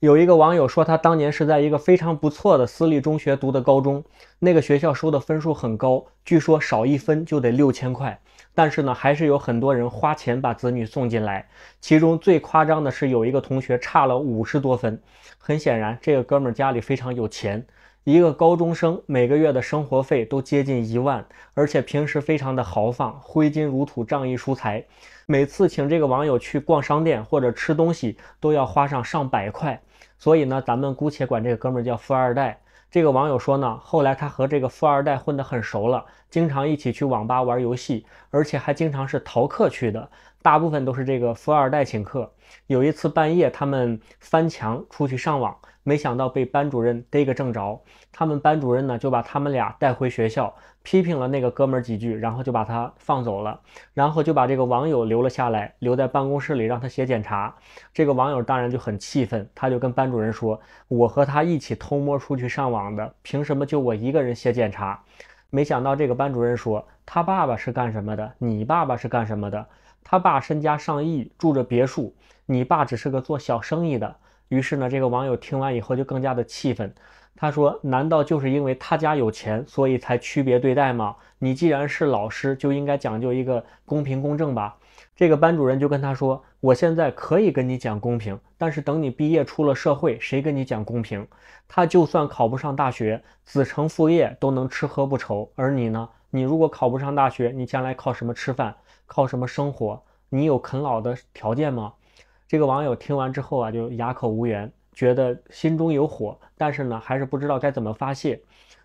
有一个网友说，他当年是在一个非常不错的私立中学读的高中，那个学校收的分数很高，据说少一分就得六千块。但是呢，还是有很多人花钱把子女送进来。其中最夸张的是，有一个同学差了五十多分。很显然，这个哥们家里非常有钱，一个高中生每个月的生活费都接近一万，而且平时非常的豪放，挥金如土，仗义疏财。每次请这个网友去逛商店或者吃东西，都要花上上百块。所以呢，咱们姑且管这个哥们儿叫富二代。这个网友说呢，后来他和这个富二代混得很熟了，经常一起去网吧玩游戏，而且还经常是逃课去的。大部分都是这个富二代请客。有一次半夜，他们翻墙出去上网，没想到被班主任逮个正着。他们班主任呢就把他们俩带回学校，批评了那个哥们儿几句，然后就把他放走了。然后就把这个网友留了下来，留在办公室里让他写检查。这个网友当然就很气愤，他就跟班主任说：“我和他一起偷摸出去上网的，凭什么就我一个人写检查？”没想到这个班主任说：“他爸爸是干什么的？你爸爸是干什么的？”他爸身家上亿，住着别墅，你爸只是个做小生意的。于是呢，这个网友听完以后就更加的气愤。他说：“难道就是因为他家有钱，所以才区别对待吗？你既然是老师，就应该讲究一个公平公正吧。”这个班主任就跟他说：“我现在可以跟你讲公平，但是等你毕业出了社会，谁跟你讲公平？他就算考不上大学，子承父业都能吃喝不愁，而你呢？”你如果考不上大学，你将来靠什么吃饭？靠什么生活？你有啃老的条件吗？这个网友听完之后啊，就哑口无言，觉得心中有火，但是呢，还是不知道该怎么发泄。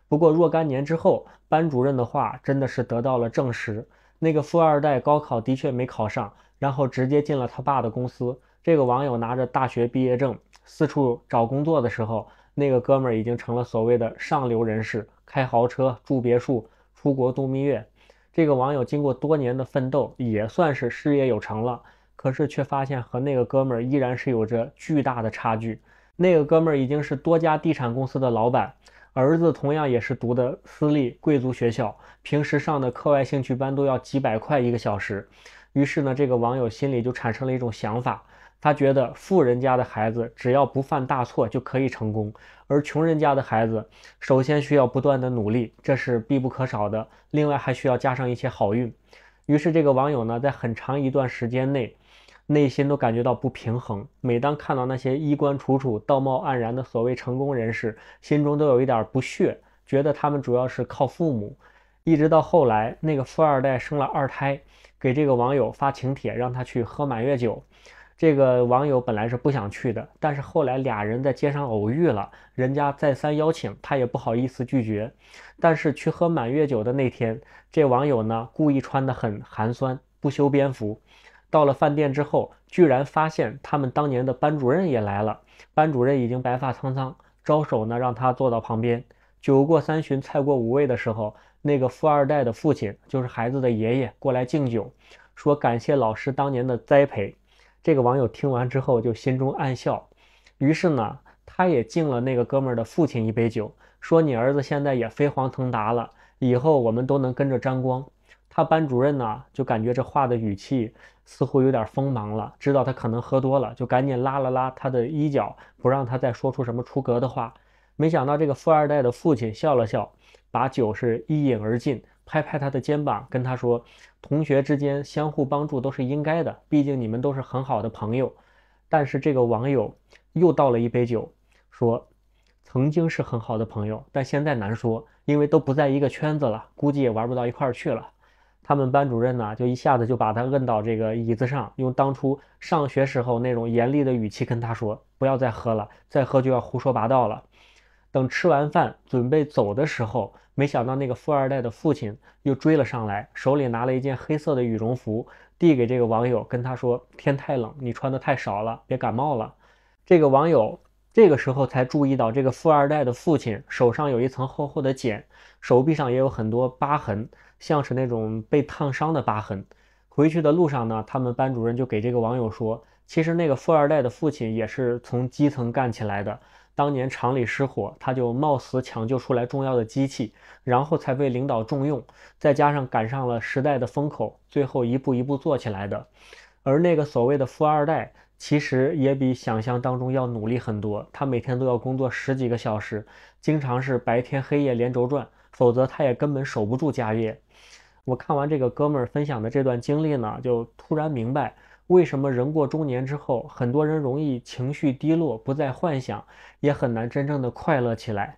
不过若干年之后，班主任的话真的是得到了证实。那个富二代高考的确没考上，然后直接进了他爸的公司。这个网友拿着大学毕业证四处找工作的时候，那个哥们儿已经成了所谓的上流人士，开豪车，住别墅。出国度蜜月，这个网友经过多年的奋斗，也算是事业有成了。可是却发现和那个哥们儿依然是有着巨大的差距。那个哥们儿已经是多家地产公司的老板，儿子同样也是读的私立贵族学校，平时上的课外兴趣班都要几百块一个小时。于是呢，这个网友心里就产生了一种想法。他觉得富人家的孩子只要不犯大错就可以成功，而穷人家的孩子首先需要不断的努力，这是必不可少的。另外还需要加上一些好运。于是这个网友呢，在很长一段时间内，内心都感觉到不平衡。每当看到那些衣冠楚楚、道貌岸然的所谓成功人士，心中都有一点不屑，觉得他们主要是靠父母。一直到后来，那个富二代生了二胎，给这个网友发请帖，让他去喝满月酒。这个网友本来是不想去的，但是后来俩人在街上偶遇了，人家再三邀请，他也不好意思拒绝。但是去喝满月酒的那天，这网友呢故意穿得很寒酸，不修边幅。到了饭店之后，居然发现他们当年的班主任也来了。班主任已经白发苍苍，招手呢让他坐到旁边。酒过三巡，菜过五味的时候，那个富二代的父亲，就是孩子的爷爷，过来敬酒，说感谢老师当年的栽培。这个网友听完之后就心中暗笑，于是呢，他也敬了那个哥们儿的父亲一杯酒，说：“你儿子现在也飞黄腾达了，以后我们都能跟着沾光。”他班主任呢，就感觉这话的语气似乎有点锋芒了，知道他可能喝多了，就赶紧拉了拉他的衣角，不让他再说出什么出格的话。没想到这个富二代的父亲笑了笑，把酒是一饮而尽。拍拍他的肩膀，跟他说：“同学之间相互帮助都是应该的，毕竟你们都是很好的朋友。”但是这个网友又倒了一杯酒，说：“曾经是很好的朋友，但现在难说，因为都不在一个圈子了，估计也玩不到一块儿去了。”他们班主任呢，就一下子就把他摁到这个椅子上，用当初上学时候那种严厉的语气跟他说：“不要再喝了，再喝就要胡说八道了。”等吃完饭准备走的时候，没想到那个富二代的父亲又追了上来，手里拿了一件黑色的羽绒服递给这个网友，跟他说：“天太冷，你穿的太少了，别感冒了。”这个网友这个时候才注意到，这个富二代的父亲手上有一层厚厚的茧，手臂上也有很多疤痕，像是那种被烫伤的疤痕。回去的路上呢，他们班主任就给这个网友说。其实那个富二代的父亲也是从基层干起来的，当年厂里失火，他就冒死抢救出来重要的机器，然后才被领导重用，再加上赶上了时代的风口，最后一步一步做起来的。而那个所谓的富二代，其实也比想象当中要努力很多，他每天都要工作十几个小时，经常是白天黑夜连轴转，否则他也根本守不住家业。我看完这个哥们儿分享的这段经历呢，就突然明白。为什么人过中年之后，很多人容易情绪低落，不再幻想，也很难真正的快乐起来？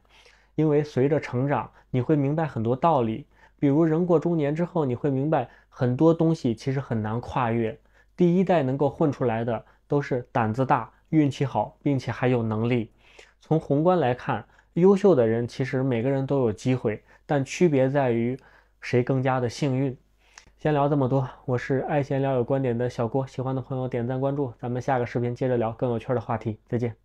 因为随着成长，你会明白很多道理。比如，人过中年之后，你会明白很多东西其实很难跨越。第一代能够混出来的，都是胆子大、运气好，并且还有能力。从宏观来看，优秀的人其实每个人都有机会，但区别在于谁更加的幸运。先聊这么多，我是爱闲聊有观点的小郭，喜欢的朋友点赞关注，咱们下个视频接着聊更有趣的话题，再见。